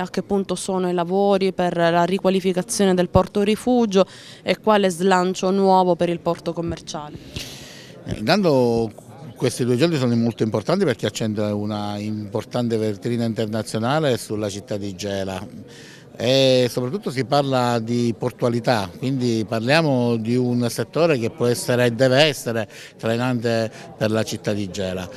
a che punto sono i lavori per la riqualificazione del porto rifugio e quale slancio nuovo per il porto commerciale? Eh, intanto questi due giorni sono molto importanti perché accende una importante vetrina internazionale sulla città di Gela e soprattutto si parla di portualità, quindi parliamo di un settore che può essere e deve essere trainante per la città di Gela.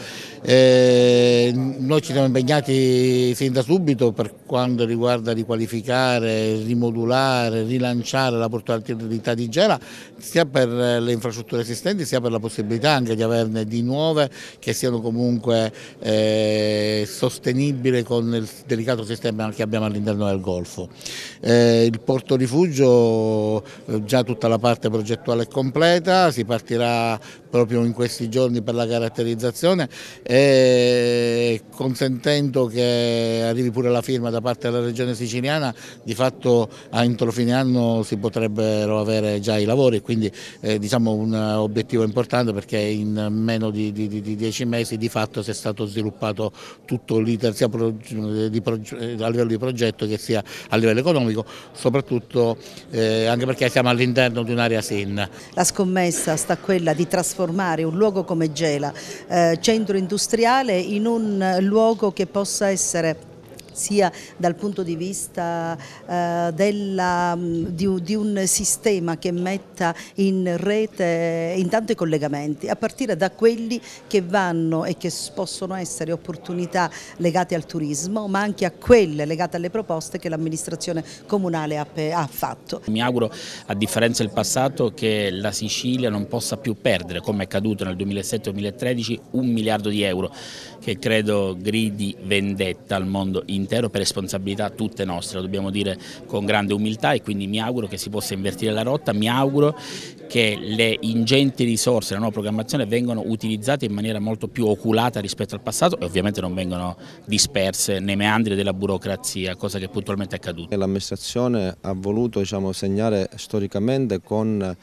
E noi ci siamo impegnati sin da subito per quanto riguarda riqualificare, rimodulare, rilanciare la portualità di Gela, sia per le infrastrutture esistenti sia per la possibilità anche di averne di nuove che siano comunque eh, sostenibili con il delicato sistema che abbiamo all'interno del Golfo. Eh, il Porto Rifugio, eh, già tutta la parte progettuale è completa, si partirà proprio in questi giorni per la caratterizzazione e consentendo che arrivi pure la firma da parte della Regione Siciliana, di fatto entro fine anno si potrebbero avere già i lavori, quindi eh, diciamo un obiettivo importante perché in meno di, di, di dieci mesi di fatto si è stato sviluppato tutto l'iter sia pro, di, a livello di progetto che sia a a livello economico, soprattutto eh, anche perché siamo all'interno di un'area SIN. La scommessa sta quella di trasformare un luogo come Gela, eh, centro industriale, in un luogo che possa essere sia dal punto di vista eh, della, mm, di, di, un sistema che metta in rete eh, intanto i collegamenti, a partire da quelli che vanno e che possono essere opportunità legate al turismo, ma anche a quelle legate alle proposte che l'amministrazione comunale ha, ha fatto. Mi auguro, a differenza del passato, che la Sicilia non possa più perdere, come è accaduto nel 2007-2013, un miliardo di euro, che credo gridi vendetta al mondo intero intero per responsabilità tutte nostre, lo dobbiamo dire con grande umiltà e quindi mi auguro che si possa invertire la rotta, mi auguro che le ingenti risorse della nuova programmazione vengano utilizzate in maniera molto più oculata rispetto al passato e ovviamente non vengano disperse nei meandri della burocrazia, cosa che puntualmente è accaduta. L'amministrazione ha voluto diciamo, segnare storicamente con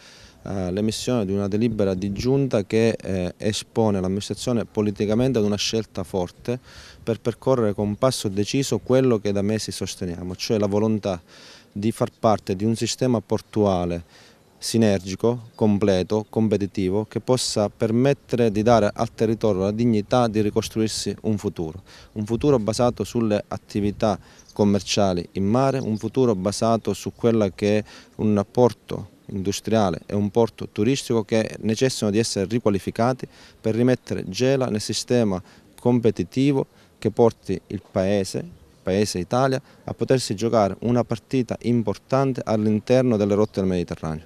eh, l'emissione di una delibera di giunta che eh, espone l'amministrazione politicamente ad una scelta forte per percorrere con passo deciso quello che da mesi sosteniamo, cioè la volontà di far parte di un sistema portuale sinergico, completo, competitivo, che possa permettere di dare al territorio la dignità di ricostruirsi un futuro, un futuro basato sulle attività commerciali in mare, un futuro basato su quella che è un porto industriale e un porto turistico che necessitano di essere riqualificati per rimettere Gela nel sistema competitivo che porti il Paese il Paese Italia a potersi giocare una partita importante all'interno delle rotte del Mediterraneo.